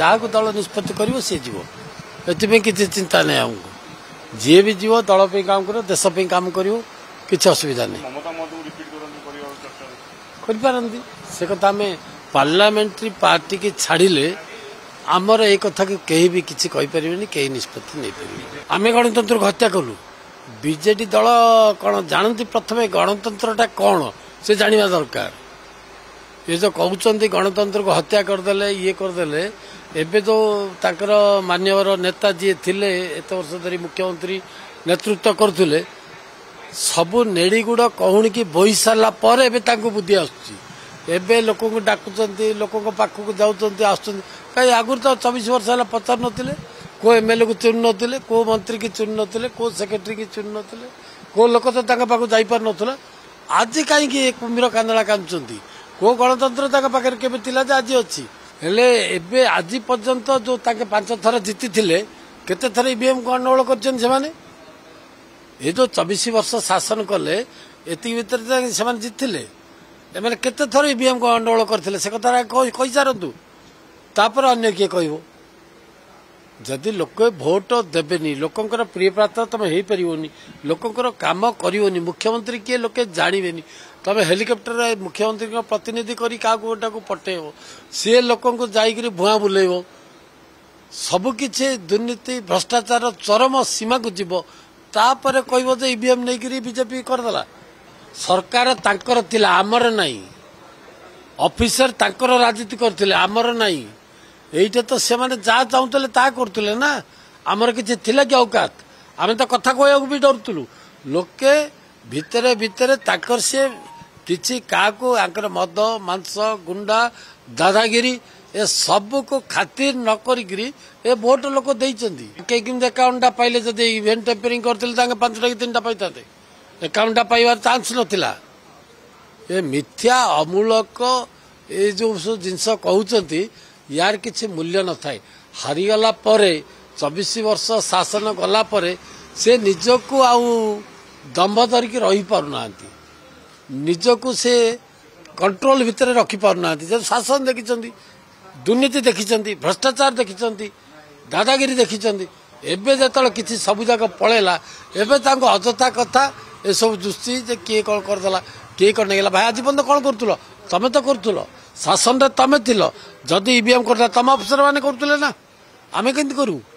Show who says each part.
Speaker 1: ଯାହାକୁ ଦଳ ନିଷ୍ପତ୍ତି କରିବ ସିଏ ଯିବ ଏଥିପାଇଁ କିଛି ଚିନ୍ତା ନାହିଁ ଆମକୁ ଯିଏ ବି ଯିବ ଦଳ ପାଇଁ କାମ କରିବ ଦେଶ ପାଇଁ କାମ କରିବ କିଛି ଅସୁବିଧା ନାହିଁ କରିପାରନ୍ତି ସେ କଥା ଆମେ ପାର୍ଲାମେଣ୍ଟାରୀ ପାର୍ଟିକି ଛାଡ଼ିଲେ ଆମର ଏ କଥାକୁ କେହି ବି କିଛି କହିପାରିବେନି କେହି ନିଷ୍ପତ୍ତି ନେଇପାରିବେନି ଆମେ ଗଣତନ୍ତ୍ରକୁ ହତ୍ୟା କଲୁ ବିଜେଡ଼ି ଦଳ କ'ଣ ଜାଣନ୍ତି ପ୍ରଥମେ ଗଣତନ୍ତ୍ରଟା କ'ଣ ସେ ଜାଣିବା ଦରକାର ଇଏ ଯେଉଁ କହୁଛନ୍ତି ଗଣତନ୍ତ୍ରକୁ ହତ୍ୟା କରିଦେଲେ ଇଏ କରିଦେଲେ ଏବେ ଯେଉଁ ତାଙ୍କର ମାନ୍ୟବର ନେତା ଯିଏ ଥିଲେ ଏତେ ବର୍ଷ ଧରି ମୁଖ୍ୟମନ୍ତ୍ରୀ ନେତୃତ୍ୱ କରୁଥିଲେ ସବୁ ନେଡ଼ିଗୁଡ଼ କହୁଣିକି ସାରିଲା ପରେ ଏବେ ତାଙ୍କୁ ବୁଦ୍ଧି ଆସୁଛି ଏବେ ଲୋକଙ୍କୁ ଡାକୁଛନ୍ତି ଲୋକଙ୍କ ପାଖକୁ ଯାଉଛନ୍ତି ଆସୁଛନ୍ତି କାହିଁକି ଆଗରୁ ତ ଚବିଶ ବର୍ଷ ହେଲା ପଚାରୁନଥିଲେ କେଉଁ ଏମ୍ ଏଲ୍ ଏକୁ ଚୁଣିନଥିଲେ କେଉଁ ମନ୍ତ୍ରୀକି ଚୁଣିନଥିଲେ କେଉଁ ସେକ୍ରେଟେରୀକି ଚୁଣିନଥିଲେ କେଉଁ ଲୋକ ତ ତାଙ୍କ ପାଖକୁ ଯାଇପାରୁନଥିଲା ଆଜି କାହିଁକି ଏ କୁମ୍ଭୀର କାନ୍ଦଳା କାନ୍ଦୁଛନ୍ତି କୋଉ ଗଣତନ୍ତ୍ର ତାଙ୍କ ପାଖରେ କେବେ ଥିଲା ଯେ ଆଜି ଅଛି ହେଲେ ଏବେ ଆଜି ପର୍ଯ୍ୟନ୍ତ ଯୋଉ ତାଙ୍କେ ପାଞ୍ଚ ଥର ଜିତିଥିଲେ କେତେ ଥର ଇଭିଏମ୍ ଗଣ୍ଡଗୋଳ କରିଛନ୍ତି ସେମାନେ ଏ ଯୋଉ ଚବିଶ ବର୍ଷ ଶାସନ କଲେ ଏତିକି ଭିତରେ ସେମାନେ ଜିତିଥିଲେ ଏମାନେ କେତେ ଥର ଇଭିଏମ୍ ଅଣ୍ଡଗୋଳ କରିଥିଲେ ସେ କଥା କହିସାରନ୍ତୁ ତାପରେ ଅନ୍ୟ କିଏ କହିବ ଯଦି ଲୋକ ଭୋଟ ଦେବେନି ଲୋକଙ୍କର ପ୍ରିୟ ପ୍ରିୟପ୍ରାର୍ଥ ତମେ ହେଇପାରିବନି ଲୋକଙ୍କର କାମ କରିବନି ମୁଖ୍ୟମନ୍ତ୍ରୀ କିଏ ଲୋକେ ଜାଣିବେନି ତମେ ହେଲିକପ୍ଟର ମୁଖ୍ୟମନ୍ତ୍ରୀଙ୍କ ପ୍ରତିନିଧି କରି କାହାକୁ ଗୋଟାକୁ ପଠେଇବ ସିଏ ଲୋକଙ୍କୁ ଯାଇକିରି ଭୁଆଁ ବୁଲେଇବ ସବୁକିଛି ଦୁର୍ନୀତି ଭ୍ରଷ୍ଟାଚାର ଚରମ ସୀମାକୁ ଯିବ ତାପରେ କହିବ ଯେ ଇଭିଏମ୍ e ନେଇକିରି ବିଜେପି କରିଦେଲା ସରକାର ତାଙ୍କର ଥିଲା ଆମର ନାହିଁ ଅଫିସର ତାଙ୍କର ରାଜନୀତି କରିଥିଲେ ଆମର ନାହିଁ ଏଇଟା ତ ସେମାନେ ଯାହା ଚାହୁଁଥିଲେ ତାହା କରୁଥିଲେ ନା ଆମର କିଛି ଥିଲା କି ଅକାତ ଆମେ ତ କଥା କହିବାକୁ ବି ଡରୁଥିଲୁ ଲୋକେ ଭିତରେ ଭିତରେ ତାଙ୍କର ସେ କିଛି କାହାକୁ ୟାଙ୍କର ମଦ ମାଂସ ଗୁଣ୍ଡା ଦାଦାଗିରି ଏ ସବୁକୁ ଖାତିର ନ କରିକିରି ଏ ଭୋଟ ଲୋକ ଦେଇଛନ୍ତି କେହି କେମିତି ଏକାଉଣ୍ଟଟା ପାଇଲେ ଯଦି ଇଭେଣ୍ଟ ଟେମ୍ପେରିଂ କରିଥିଲେ ତାଙ୍କେ ପାଞ୍ଚଟା କି ତିନିଟା ପାଇଥାନ୍ତେ ଏକାଉଣ୍ଟଟା ପାଇବାର ଚାନ୍ସ ନଥିଲା ଏ ମିଥ୍ୟା ଅମୂଳକ ଏ ଯେଉଁ ସବୁ ଜିନିଷ କହୁଛନ୍ତି ୟାର କିଛି ମୂଲ୍ୟ ନଥାଏ ହାରିଗଲା ପରେ ଚବିଶ ବର୍ଷ ଶାସନ ଗଲାପରେ ସେ ନିଜକୁ ଆଉ ଦମ୍ଭ ଧରିକି ରହିପାରୁନାହାନ୍ତି ନିଜକୁ ସେ କଣ୍ଟ୍ରୋଲ ଭିତରେ ରଖିପାରୁନାହାନ୍ତି ଯେ ଶାସନ ଦେଖିଛନ୍ତି ଦୁର୍ନୀତି ଦେଖିଛନ୍ତି ଭ୍ରଷ୍ଟାଚାର ଦେଖିଛନ୍ତି ଦାଦାଗିରି ଦେଖିଛନ୍ତି ଏବେ ଯେତେବେଳେ କିଛି ସବୁଯାକ ପଳେଇଲା ଏବେ ତାଙ୍କ ଅଯଥା କଥା ଏସବୁ ଦୃଷ୍ଟି ଯେ କିଏ କ'ଣ କରିଦେଲା କିଏ କ'ଣ ନେଇଗଲା ଭାଇ ଆଜି ପର୍ଯ୍ୟନ୍ତ କ'ଣ କରୁଥିଲ ତମେ ତ କରୁଥିଲ ଶାସନରେ ତମେ ଥିଲ ଯଦି ଇଭିଏମ୍ କରୁଥିଲା ତମ ଅଫିସର ମାନେ କରୁଥିଲେ ନା ଆମେ କେମିତି କରିବୁ